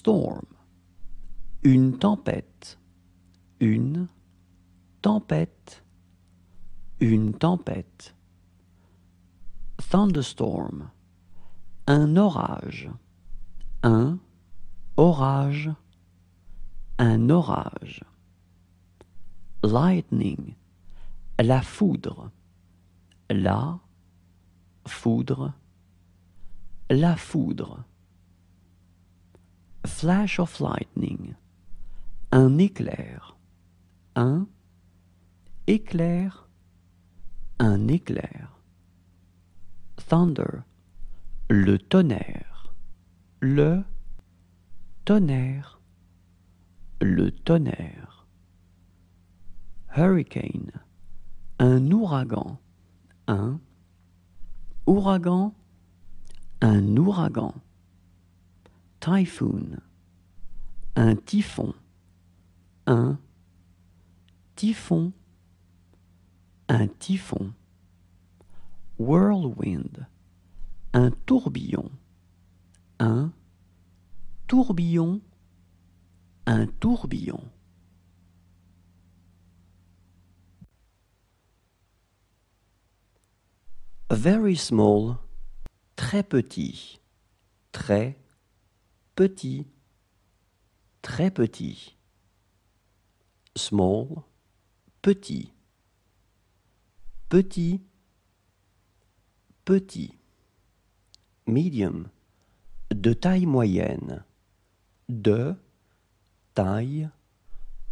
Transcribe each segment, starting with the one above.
storm. Une tempête. Une tempête. Une tempête. Thunderstorm. Un orage. Un orage. Un orage. Lightning. La foudre. La foudre. La foudre flash of lightning, un éclair, un éclair, un éclair. Thunder, le tonnerre, le tonnerre, le tonnerre. Hurricane, un ouragan, un ouragan, un ouragan typhoon, un typhon, un typhon, un typhon, whirlwind, un tourbillon, un tourbillon, un tourbillon. Very small, très petit, très petit, très petit, small, petit, petit, petit, medium, de taille moyenne, de taille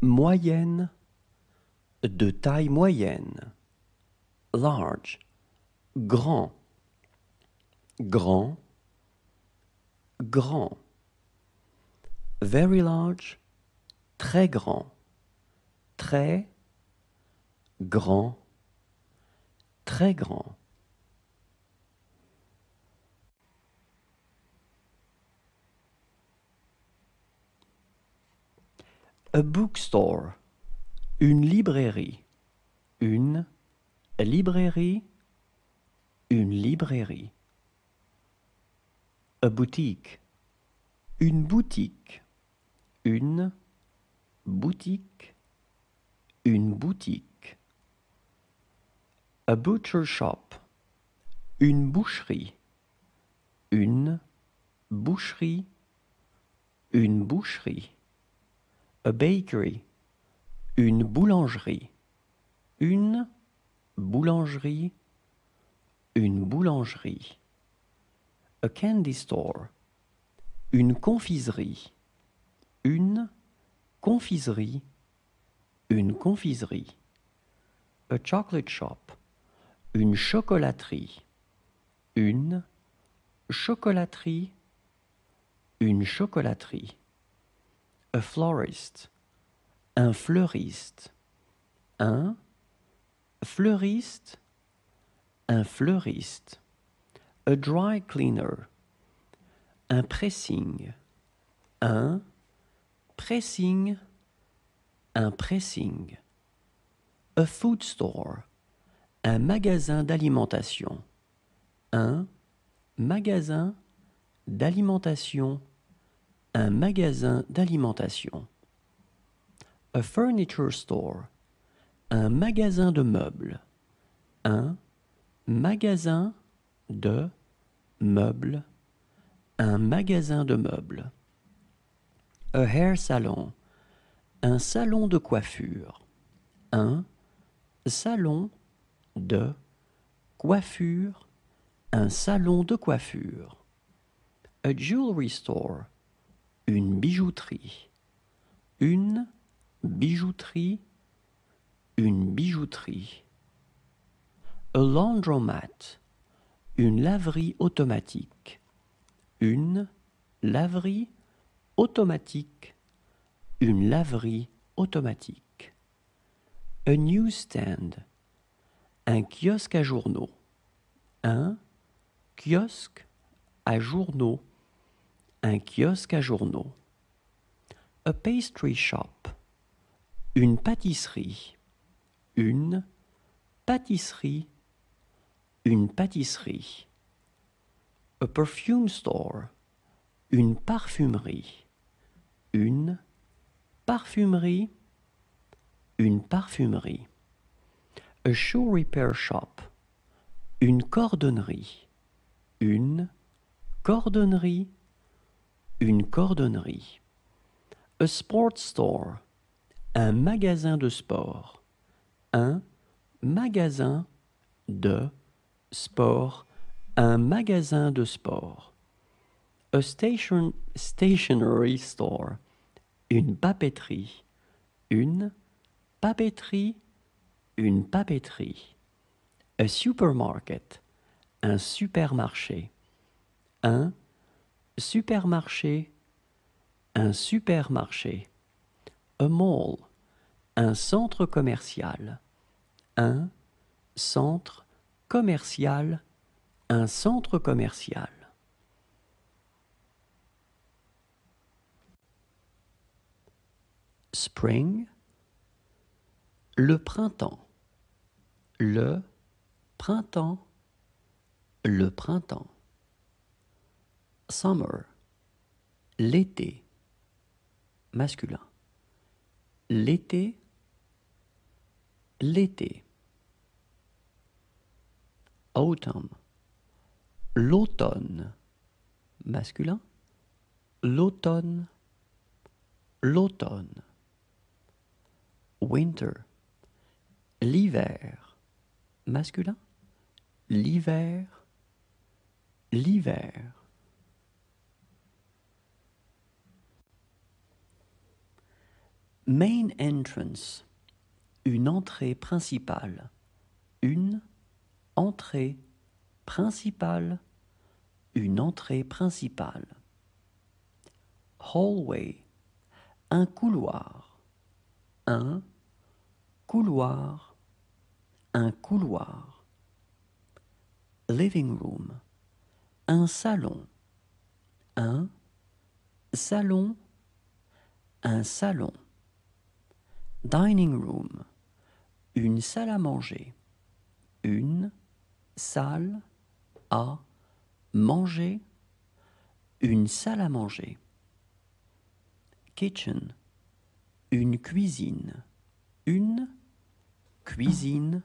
moyenne, de taille moyenne, large, grand, grand, grand very large, très grand, très grand, très grand. A bookstore, une librairie, une librairie, une librairie. A boutique, une boutique une boutique. Une boutique. A butcher shop. Une boucherie. Une boucherie. Une boucherie. A bakery. Une boulangerie. Une boulangerie. Une boulangerie. A candy store. Une confiserie confiserie, une confiserie, a chocolate shop, une chocolaterie, une chocolaterie, une chocolaterie, a florist, un fleuriste, un fleuriste, un fleuriste, a dry cleaner, un pressing, un pressing, un pressing. A food store, un magasin d'alimentation. Un magasin d'alimentation. Un magasin d'alimentation. A furniture store, un magasin de meubles. Un magasin de meubles. Un magasin de meubles a hair salon, un salon de coiffure, un salon de coiffure, un salon de coiffure, a jewelry store, une bijouterie, une bijouterie, une bijouterie, a laundromat, une laverie automatique, une laverie automatique automatique, une laverie automatique, un newsstand, un kiosque à journaux, un kiosque à journaux, un kiosque à journaux, a pastry shop, une pâtisserie, une pâtisserie, une pâtisserie, a perfume store, une parfumerie une parfumerie, une parfumerie. A shoe repair shop, une cordonnerie, une cordonnerie, une cordonnerie. A sports store, un magasin de sport, un magasin de sport, un magasin de sport. A station, stationery store, une papeterie, une papeterie, une papeterie. A supermarket, un supermarché, un supermarché, un supermarché. A mall, un centre commercial, un centre commercial, un centre commercial. spring, le printemps, le printemps, le printemps. Summer, l'été, masculin. L'été, l'été. Autumn, l'automne, masculin. L'automne, l'automne winter. L'hiver. Masculin. L'hiver. L'hiver. Main entrance. Une entrée principale. Une entrée principale. Une entrée principale. Hallway. Un couloir un couloir, un couloir. Living room, un salon, un salon, un salon. Dining room, une salle à manger, une salle à manger, une salle à manger. Kitchen, une cuisine, une cuisine,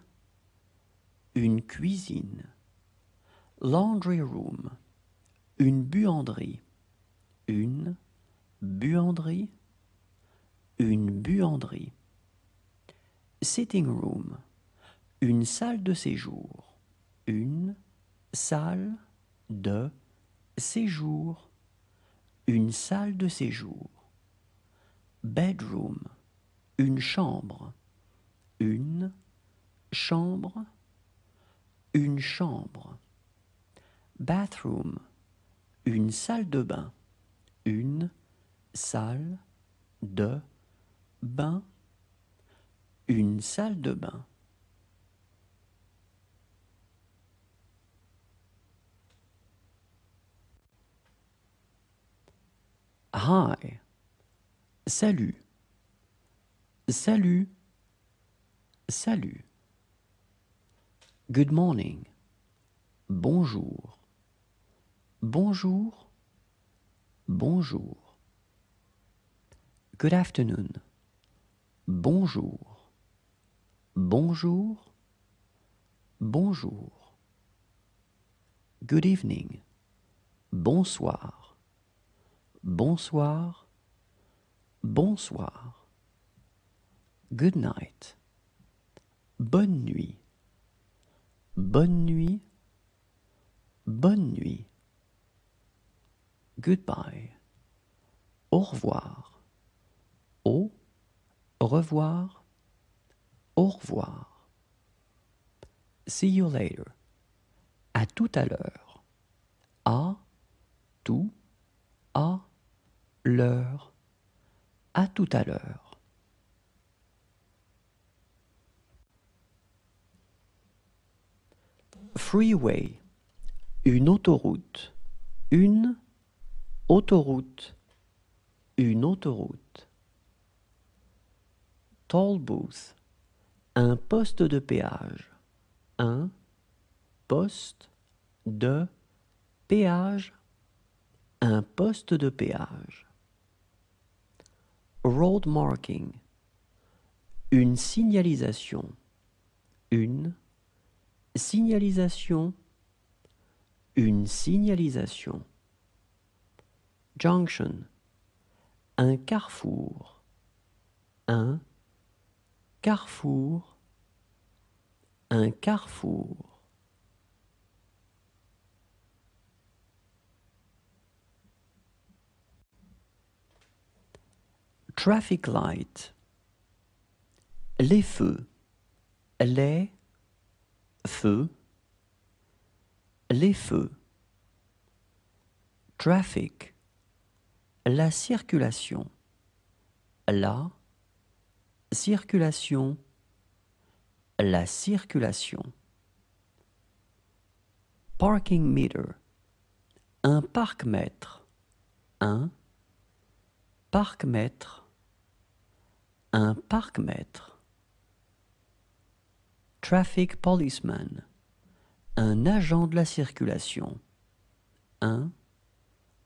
une cuisine. Laundry room, une buanderie, une buanderie, une buanderie. Sitting room, une salle de séjour, une salle de séjour, une salle de séjour bedroom, une chambre, une chambre, une chambre. Bathroom, une salle de bain, une salle de bain, une salle de bain. Hi. Salut. Salut. Salut. Good morning. Bonjour. Bonjour. Bonjour. Good afternoon. Bonjour. Bonjour. Bonjour. Good evening. Bonsoir. Bonsoir bonsoir, good night, bonne nuit, bonne nuit, bonne nuit, goodbye, au revoir, au revoir, au revoir, see you later, à tout à l'heure, à tout à l'heure. À tout à l'heure. Freeway. Une autoroute. Une autoroute. Une autoroute. Toll booth. Un poste de péage. Un poste de péage. Un poste de péage road marking, une signalisation, une signalisation, une signalisation. Junction, un carrefour, un carrefour, un carrefour. Traffic light. Les feux. Les feux. Les feux. Traffic. La circulation. La circulation. La circulation. Parking meter. Un parc-mètre. Un parc-mètre un parc-mètre, traffic policeman, un agent de la circulation, un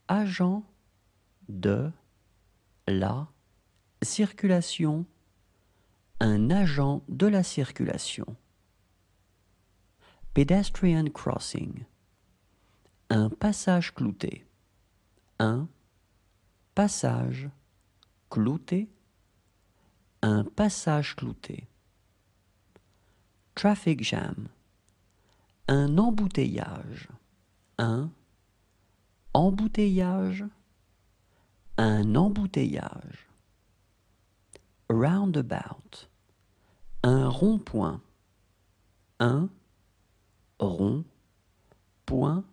agent de la circulation, un agent de la circulation, pedestrian crossing, un passage clouté, un passage clouté, un passage clouté. Traffic jam. Un embouteillage. Un embouteillage. Un embouteillage. Roundabout. Un rond-point. Un rond-point.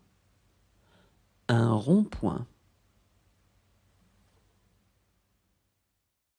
Un rond-point.